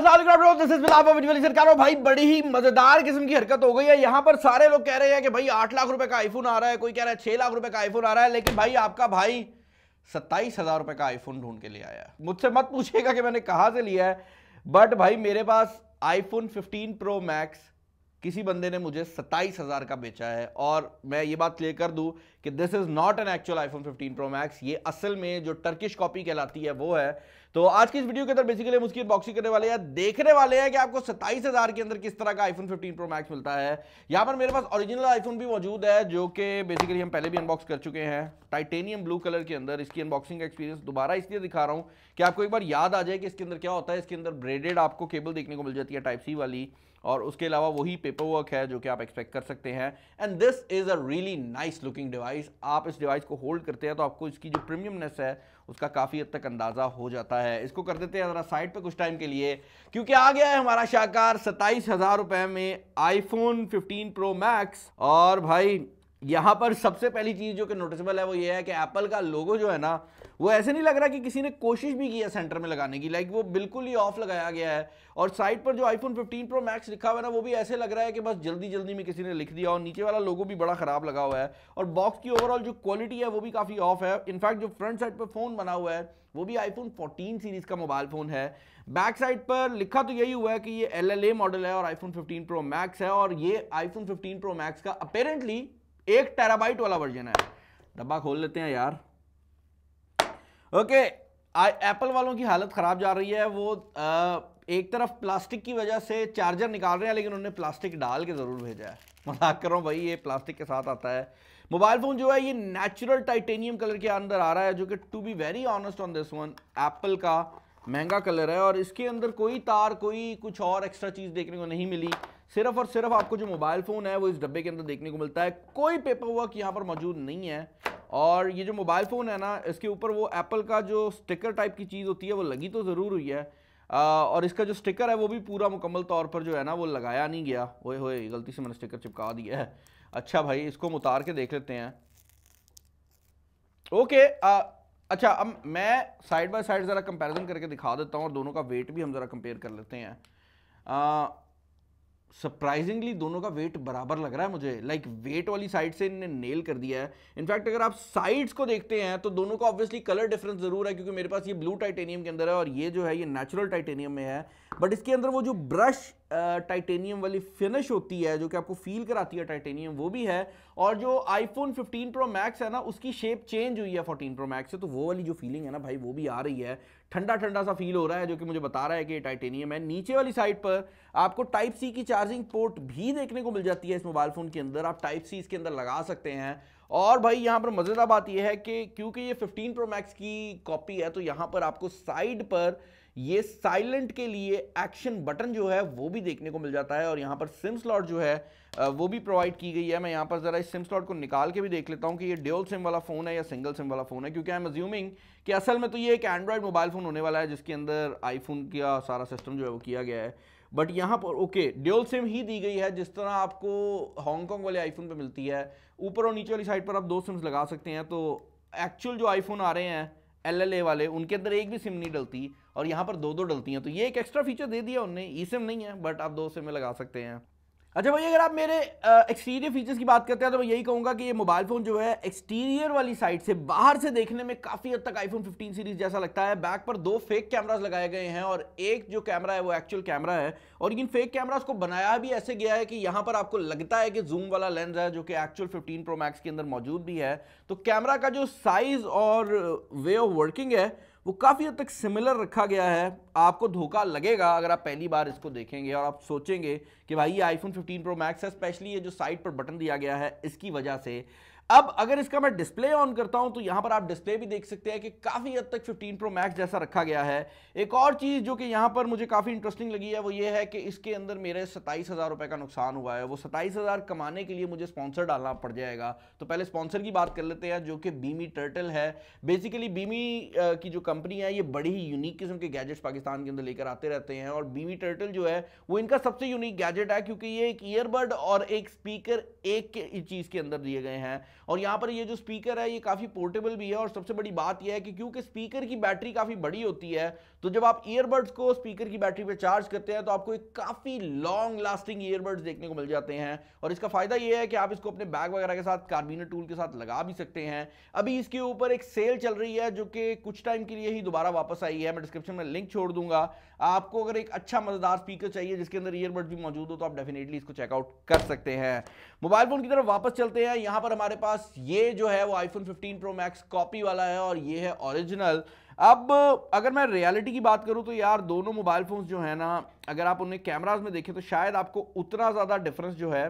भाई बड़ी ही मजेदार किस्म की हरकत हो गई है यहाँ पर सारे लोग कह रहे हैं कि भाई आठ लाख रुपए का आईफोन आ रहा है कोई कह रहा है छह लाख रुपए का आईफोन आ रहा है लेकिन भाई आपका भाई सत्ताईस हजार रुपए का आईफोन ढूंढ के लिए आया मुझसे मत पूछिएगा कि मैंने कहा से लिया है बट भाई मेरे पास आईफोन फिफ्टीन प्रो मैक्स किसी बंदे ने मुझे सत्ताईस हज़ार का बेचा है और मैं ये बात क्लियर कर दूं कि this is not an actual iPhone 15 Pro Max ये असल में जो टर्किश कॉपी कहलाती है वो है तो आज की इस वीडियो के अंदर बेसिकली हम उसकी अनबॉक्सिंग करने वाले हैं देखने वाले हैं कि आपको सत्ताईस हज़ार के अंदर किस तरह का आईफोन फिफ्टीन प्रो मैक्स मिलता है यहाँ पर मेरे पास ऑरिजिनल आईफोन भी मौजूद है जो कि बेसिकली हम पहले भी अनबॉक्स कर चुके हैं टाइटेनियम ब्लू कलर के अंदर इसकी अनबॉक्सिंग का एक्सपीरियंस दोबारा इसलिए दिखा रहा हूँ कि आपको एक बार याद आ जाए कि इसके अंदर क्या होता है इसके अंदर ब्रेडेड आपको केबल देखने को मिल जाती है टाइप सी वाली और उसके अलावा वही पेपर वर्क है जो कि आप एक्सपेक्ट कर सकते हैं and this is a really nice looking device आप इस डिवाइस को होल्ड करते हैं तो आपको इसकी जो प्रीमियमनेस है उसका काफ़ी हद तक अंदाज़ा हो जाता है इसको कर देते हैं ज़रा साइड पे कुछ टाइम के लिए क्योंकि आ गया है हमारा शाहकार सत्ताईस हज़ार रुपये में आईफोन 15 प्रो मैक्स और भाई यहां पर सबसे पहली चीज़ जो कि नोटिसबल है वो ये है कि एप्पल का लोगो जो है ना वो ऐसे नहीं लग रहा कि किसी ने कोशिश भी की है सेंटर में लगाने की लाइक वो बिल्कुल ही ऑफ लगाया गया है और साइड पर जो आईफोन 15 प्रो मैक्स लिखा हुआ है ना वो भी ऐसे लग रहा है कि बस जल्दी जल्दी में किसी ने लिख दिया और नीचे वाला लोगो भी बड़ा ख़राब लगा हुआ है और बॉक्स की ओवरऑल जो क्वालिटी है वो भी काफ़ी ऑफ है इनफैक्ट जो फ्रंट साइड पर फ़ोन बना हुआ है वो भी आईफोन फोर्टीन सीरीज़ का मोबाइल फ़ोन है बैक साइड पर लिखा तो यही हुआ है कि ये एल मॉडल है और आईफोन फिफ्टीन प्रो मैक्स है और ये आईफोन फिफ्टीन प्रो मैक्स का अपेरेंटली एक टेराबाइट वाला वर्जन है डब्बा खोल लेते हैं यार ओके एप्पल वालों की हालत ख़राब जा रही है वो आ, एक तरफ प्लास्टिक की वजह से चार्जर निकाल रहे हैं लेकिन उन्होंने प्लास्टिक डाल के ज़रूर भेजा है मजाक कर रहा हूँ भाई ये प्लास्टिक के साथ आता है मोबाइल फ़ोन जो है ये नेचुरल टाइटेनियम कलर के अंदर आ रहा है जो कि to be very honest on this one Apple का महंगा कलर है और इसके अंदर कोई तार कोई कुछ और एक्स्ट्रा चीज़ देखने को नहीं मिली सिर्फ और सिर्फ आपको जो मोबाइल फ़ोन है वो इस डब्बे के अंदर देखने को मिलता है कोई पेपर वर्क यहाँ पर मौजूद नहीं है और ये जो मोबाइल फ़ोन है ना इसके ऊपर वो एप्पल का जो स्टिकर टाइप की चीज़ होती है वो लगी तो ज़रूर हुई है आ, और इसका जो स्टिकर है वो भी पूरा मुकम्मल तौर पर जो है ना वो लगाया नहीं गया ओए होए गलती से मैंने स्टिकर चिपका दिया है अच्छा भाई इसको हम उतार के देख लेते हैं ओके आ, अच्छा अब मैं साइड बाय साइड ज़रा कंपेरिजन करके दिखा देता हूँ और दोनों का वेट भी हम ज़रा कंपेयर कर लेते हैं आ, सरप्राइजिंगली दोनों का वेट बराबर लग रहा है मुझे लाइक like, वेट वाली साइड से इनने नेल कर दिया है इनफैक्ट अगर आप साइड्स को देखते हैं तो दोनों का ऑब्वियसली कलर डिफरेंस जरूर है क्योंकि मेरे पास ये ब्लू टाइटेनियम के अंदर है और ये जो है ये नेचुरल टाइटेनियम में है बट इसके अंदर वो जो ब्रश टाइटेनियम वाली फिनिश होती है जो कि आपको फील कराती है टाइटेनियम वो भी है और जो आईफोन 15 प्रो मैक्स है ना उसकी शेप चेंज हुई है 14 प्रो मैक्स से तो वो वाली जो फीलिंग है ना भाई वो भी आ रही है ठंडा ठंडा सा फील हो रहा है जो कि मुझे बता रहा है कि टाइटेनियम है नीचे वाली साइड पर आपको टाइप सी की चार्जिंग पोर्ट भी देखने को मिल जाती है इस मोबाइल फ़ोन के अंदर आप टाइप सी इसके अंदर लगा सकते हैं और भाई यहाँ पर मज़ेदार बात यह है कि क्योंकि ये 15 प्रो मैक्स की कॉपी है तो यहाँ पर आपको साइड पर ये साइलेंट के लिए एक्शन बटन जो है वो भी देखने को मिल जाता है और यहाँ पर सिम स्लॉट जो है वो भी प्रोवाइड की गई है मैं यहाँ पर ज़रा इस सिम स्लॉट को निकाल के भी देख लेता हूँ कि ये ड्यूल सिम वाला फ़ोन है या सिंगल सिम वाला फ़ोन है क्योंकि आई एम अज्यूमिंग कि असल में तो ये एक एंड्रॉयड मोबाइल फ़ोन होने वाला है जिसके अंदर आईफोन का सारा सिस्टम जो है वो किया गया है बट यहाँ पर ओके ड्यूल सिम ही दी गई है जिस तरह आपको हांगकॉन्ग वाले आईफोन पे मिलती है ऊपर और नीचे वाली साइड पर आप दो सिम्स लगा सकते हैं तो एक्चुअल जो आईफोन आ रहे हैं एल वाले उनके अंदर एक भी सिम नहीं डलती और यहाँ पर दो दो डलती हैं तो ये एक एक्स्ट्रा फीचर दे दिया उनने ई सिम नहीं है बट आप दो सिम में लगा सकते हैं अच्छा भाई अगर आप मेरे एक्सटीरियर फीचर्स की बात करते हैं तो मैं यही कहूँगा कि ये मोबाइल फ़ोन जो है एक्सटीरियर वाली साइड से बाहर से देखने में काफ़ी हद तक आईफोन 15 सीरीज जैसा लगता है बैक पर दो फेक कैमरास लगाए गए हैं और एक जो कैमरा है वो एक्चुअल कैमरा है और इन फेक कैमरास को बनाया भी ऐसे गया है कि यहाँ पर आपको लगता है कि जूम वाला लेंस है जो कि एक्चुअल फिफ्टीन प्रो मैक्स के अंदर मौजूद भी है तो कैमरा का जो साइज़ और वे ऑफ वर्किंग है वो काफ़ी हद तक सिमिलर रखा गया है आपको धोखा लगेगा अगर आप पहली बार इसको देखेंगे और आप सोचेंगे कि भाई ये आईफोन 15 प्रो मैक्स है स्पेशली ये जो साइड पर बटन दिया गया है इसकी वजह से अब अगर इसका मैं डिस्प्ले ऑन करता हूं तो यहां पर आप डिस्प्ले भी देख सकते हैं कि काफी हद तक 15 प्रो मैक्स जैसा रखा गया है एक और चीज जो कि यहां पर मुझे काफी इंटरेस्टिंग लगी है वो ये है कि इसके अंदर मेरे सताइस हजार रुपए का नुकसान हुआ है वो सताइस हजार कमाने के लिए मुझे स्पॉन्सर डालना पड़ जाएगा तो पहले स्पॉन्सर की बात कर लेते हैं जो कि बीमी टर्टल है बेसिकली बीमी की जो कंपनी है ये बड़ी ही यूनिक किस्म के गैजेट पाकिस्तान के अंदर लेकर आते रहते हैं और बीमी टर्टल जो है वो इनका सबसे यूनिक गैजेट है क्योंकि ये एक ईयरबड और एक स्पीकर एक चीज के अंदर दिए गए हैं और यहाँ पर ये जो स्पीकर है ये काफ़ी पोर्टेबल भी है और सबसे बड़ी बात यह है कि क्योंकि स्पीकर की बैटरी काफ़ी बड़ी होती है तो जब आप ईयरबड्स को स्पीकर की बैटरी पर चार्ज करते हैं तो आपको एक काफ़ी लॉन्ग लास्टिंग ईयरबड्स देखने को मिल जाते हैं और इसका फ़ायदा यह है कि आप इसको अपने बैग वगैरह के साथ कार्बिनर टूल के साथ लगा भी सकते हैं अभी इसके ऊपर एक सेल चल रही है जो कि कुछ टाइम के लिए ही दोबारा वापस आई है मैं डिस्क्रिप्शन में लिंक छोड़ दूंगा आपको अगर एक अच्छा मज़ेदार स्पीकर चाहिए जिसके अंदर ईयरबड्स भी मौजूद हो तो आप डेफिनेटली इसको चेकआउट कर सकते हैं मोबाइल फ़ोन की तरफ वापस चलते हैं यहाँ पर हमारे पास ये जो है वो iPhone fifteen Pro Max copy वाला है और ये है ओरिजिनल अब अगर मैं रियलिटी की बात करूं तो यार दोनों मोबाइल फ़ोन्स जो है ना अगर आप उन्हें कैमराज में देखें तो शायद आपको उतना ज़्यादा डिफरेंस जो है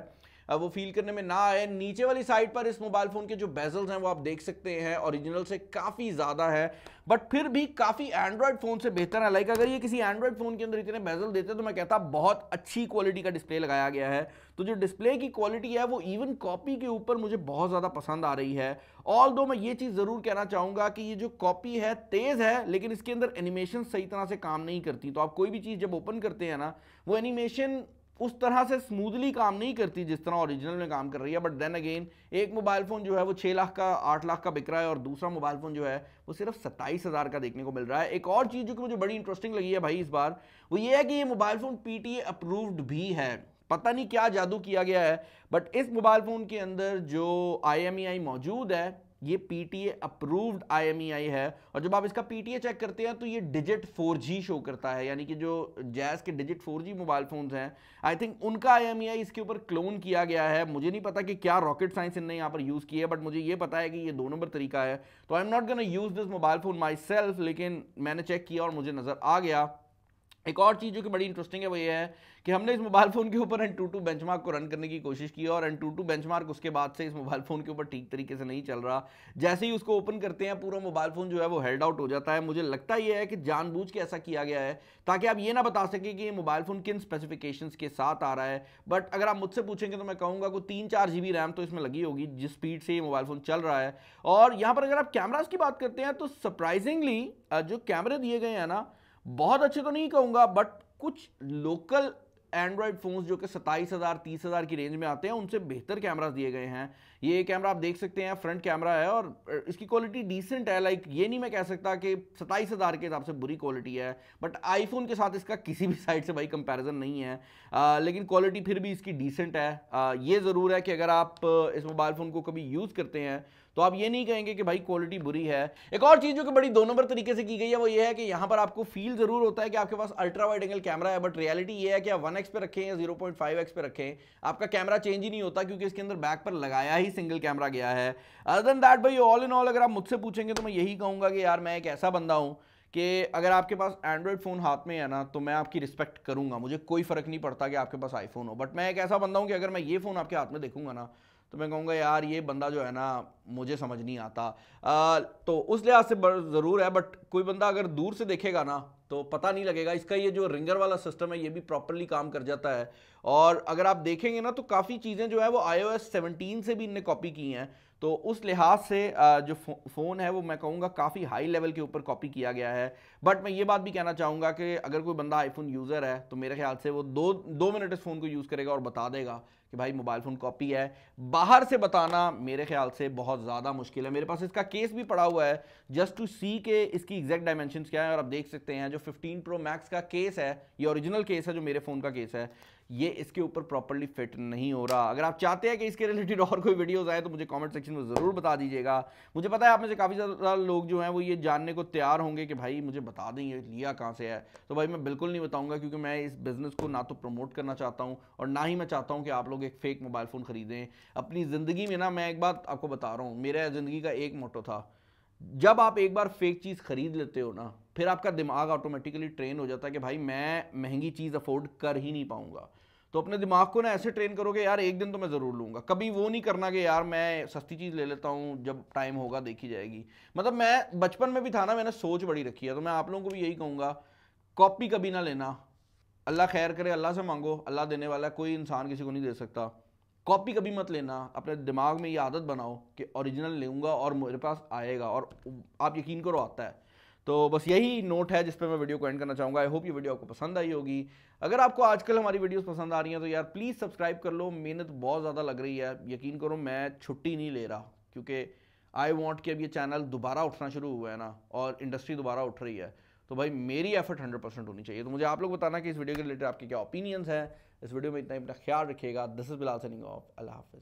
वो फील करने में ना आए नीचे वाली साइड पर इस मोबाइल फ़ोन के जो बेजल्स हैं वो आप देख सकते हैं ओरिजिनल से काफ़ी ज़्यादा है बट फिर भी काफ़ी एंड्रॉयड फ़ोन से बेहतर है लाइक अगर ये किसी एंड्रॉयड फ़ोन के अंदर इतने बेजल देते तो मैं कहता बहुत अच्छी क्वालिटी का डिस्प्ले लगाया गया है तो जो डिस्प्ले की क्वालिटी है वो इवन कॉपी के ऊपर मुझे बहुत ज़्यादा पसंद आ रही है ऑल दो मैं ये चीज़ ज़रूर कहना चाहूंगा कि ये जो कॉपी है तेज़ है लेकिन इसके अंदर एनिमेशन सही तरह से काम नहीं करती तो आप कोई भी चीज़ जब ओपन करते हैं ना वो एनिमेशन उस तरह से स्मूथली काम नहीं करती जिस तरह ओरिजिनल में काम कर रही है बट देन अगेन एक मोबाइल फ़ोन जो है वो छह लाख का आठ लाख का बिक रहा है और दूसरा मोबाइल फ़ोन जो है वो सिर्फ सत्ताईस हज़ार का देखने को मिल रहा है एक और चीज़ जो कि मुझे बड़ी इंटरेस्टिंग लगी है भाई इस बार वो ये है कि ये मोबाइल फ़ोन पी अप्रूव्ड भी है पता नहीं क्या जादू किया गया है बट इस मोबाइल फ़ोन के अंदर जो आई मौजूद है ये पीटीए अप्रूव्ड आईएमईआई है और जब आप इसका पीटीए चेक करते हैं तो ये डिजिट 4G शो करता है यानी कि जो जैस के डिजिट 4G मोबाइल फोन्स हैं आई थिंक उनका आईएमईआई e इसके ऊपर क्लोन किया गया है मुझे नहीं पता कि क्या रॉकेट साइंस इनने यहाँ पर यूज़ किया है बट मुझे ये पता है कि ये दो नंबर तरीका है तो I am not gonna use this mobile phone my लेकिन मैंने चेक किया और मुझे नज़र आ गया एक और चीज़ जो कि बड़ी इंटरेस्टिंग है वो ये है कि हमने इस मोबाइल फ़ोन के ऊपर एन टू टू बेंचमार्क को रन करने की कोशिश की और एन टू टू बेंचमार्क उसके बाद से इस मोबाइल फ़ोन के ऊपर ठीक तरीके से नहीं चल रहा जैसे ही उसको ओपन करते हैं पूरा मोबाइल फ़ोन जो है वो हेल्ड आउट हो जाता है मुझे लगता ये है कि जानबूझ के ऐसा किया गया है ताकि आप ये ना बता सकें कि ये मोबाइल फ़ोन किन स्पेसिफिकेशन के साथ आ रहा है बट अगर आप मुझसे पूछेंगे तो मैं कहूँगा कोई तीन चार जी रैम तो इसमें लगी होगी जिस स्पीड से ये मोबाइल फ़ोन चल रहा है और यहाँ पर अगर आप कैमराज की बात करते हैं तो सरप्राइजिंगली जो कैमरे दिए गए हैं ना बहुत अच्छे तो नहीं कहूँगा बट कुछ लोकल एंड्रॉयड फ़ोन्स जो कि सत्ताईस हज़ार तीस हज़ार की रेंज में आते हैं उनसे बेहतर कैमराज दिए गए हैं ये कैमरा आप देख सकते हैं फ्रंट कैमरा है और इसकी क्वालिटी डिसेंट है लाइक ये नहीं मैं कह सकता कि सत्ताईस हज़ार के हिसाब से बुरी क्वालिटी है बट आईफोन के साथ इसका किसी भी साइड से भाई कंपैरिजन नहीं है आ, लेकिन क्वालिटी फिर भी इसकी डिसेंट है आ, ये ज़रूर है कि अगर आप इस मोबाइल फ़ोन को कभी यूज़ करते हैं तो आप ये नहीं कहेंगे कि भाई क्वालिटी बुरी है एक और चीज़ जो कि बड़ी दो नंबर तरीके से की गई है वो ये है कि यहां पर आपको फील ज़रूर होता है कि आपके पास अल्ट्रा वाइड एंगल कैमरा है बट रियलिटी ये है कि आप वन एक्स पे रखें या जीरो पॉइंट फाइव पे रखें आपका कैमरा चेंज ही नहीं होता क्योंकि इसके अंदर बैक पर लगाया ही सिंगल कैमरा गया है अदर देन दैट भाई ऑल इन ऑल अगर आप मुझसे पूछेंगे तो मैं यही कहूंगा कि यार मैं एक ऐसा बंदा हूं कि अगर आपके पास एंड्रॉयड फ़ोन हाथ में है ना तो मैं आपकी रिस्पेक्ट करूंगा मुझे कोई फ़र्क नहीं पड़ता कि आपके पास आईफोन हो बट मैं एक ऐसा बंदा हूं कि अगर मैं ये फ़ोन आपके हाथ में देखूंगा ना तो मैं कहूँगा यार ये बंदा जो है ना मुझे समझ नहीं आता आ, तो उस लिहाज से ज़रूर है बट कोई बंदा अगर दूर से देखेगा ना तो पता नहीं लगेगा इसका ये जो रिंगर वाला सिस्टम है ये भी प्रॉपरली काम कर जाता है और अगर आप देखेंगे ना तो काफ़ी चीज़ें जो है वो आई ओ से भी इनने कॉपी की हैं तो उस लिहाज से जो फ़ोन है वो मैं कहूँगा काफ़ी हाई लेवल के ऊपर कॉपी किया गया है बट मैं ये बात भी कहना चाहूँगा कि अगर कोई बंदा आईफोन यूज़र है तो मेरे ख्याल से वो दो दो मिनट इस फ़ोन को यूज़ करेगा और बता देगा कि भाई मोबाइल फ़ोन कॉपी है बाहर से बताना मेरे ख्याल से बहुत ज़्यादा मुश्किल है मेरे पास इसका केस भी पड़ा हुआ है जस्ट टू सी के इसकी एग्जैक्ट डायमेंशन क्या है और आप देख सकते हैं जो फिफ्टीन प्रो मैक्स का केस है ये ओरिजिनल केस है जो मेरे फ़ोन का केस है ये इसके ऊपर प्रॉपरली फिट नहीं हो रहा अगर आप चाहते हैं कि इसके रिलेटेड और कोई वीडियोस आए तो मुझे कमेंट सेक्शन में ज़रूर बता दीजिएगा मुझे पता है आप में से काफ़ी ज़्यादा लोग जो हैं वो ये जानने को तैयार होंगे कि भाई मुझे बता दें ये लिया कहाँ से है तो भाई मैं बिल्कुल नहीं बताऊँगा क्योंकि मैं इस बिज़नेस को ना तो प्रमोट करना चाहता हूँ और ना ही मैं चाहता हूँ कि आप लोग एक फ़ेक मोबाइल फ़ोन ख़रीदें अपनी ज़िंदगी में ना मैं एक बात आपको बता रहा हूँ मेरा ज़िंदगी का एक मोटो था जब आप एक बार फेक चीज़ खरीद लेते हो ना फिर आपका दिमाग ऑटोमेटिकली ट्रेन हो जाता है कि भाई मैं महंगी चीज़ अफोर्ड कर ही नहीं पाऊंगा तो अपने दिमाग को ना ऐसे ट्रेन करोगे यार एक दिन तो मैं ज़रूर लूँगा कभी वो नहीं करना कि यार मैं सस्ती चीज़ ले लेता हूँ जब टाइम होगा देखी जाएगी मतलब मैं बचपन में भी था ना मैंने सोच बड़ी रखी है तो मैं आप लोगों को भी यही कहूँगा कॉपी कभी ना लेना अल्लाह खैर करे अल्लाह से मांगो अल्लाह देने वाला है कोई इंसान किसी को नहीं दे सकता कॉपी कभी मत लेना अपने दिमाग में ये आदत बनाओ कि ओरिजिनल लूँगा और मेरे पास आएगा और आप यकीन करो आता है तो बस यही नोट है जिस पर मैं वीडियो को एंड करना चाहूँगा आई होप ये वीडियो आपको पसंद आई होगी अगर आपको आजकल हमारी वीडियोस पसंद आ रही हैं तो यार प्लीज़ सब्सक्राइब कर लो मेहनत बहुत ज़्यादा लग रही है यकीन करो मैं छुट्टी नहीं ले रहा क्योंकि आई वॉन्ट कि अब ये चैनल दोबारा उठना शुरू हुआ है ना और इंडस्ट्री दोबारा उठ रही है तो भाई मेरी एफर्ट हंड्रेड परसेंट होनी चाहिए तो मुझे आप लोग बताना कि इस वीडियो के रिलेटेड आपके क्या ओपिनियंस हैं इस वीडियो में इतना अपना ख्याल रखिएगा दिस इज़ बिलासनिंग ऑफ अल्लाह हाफिज़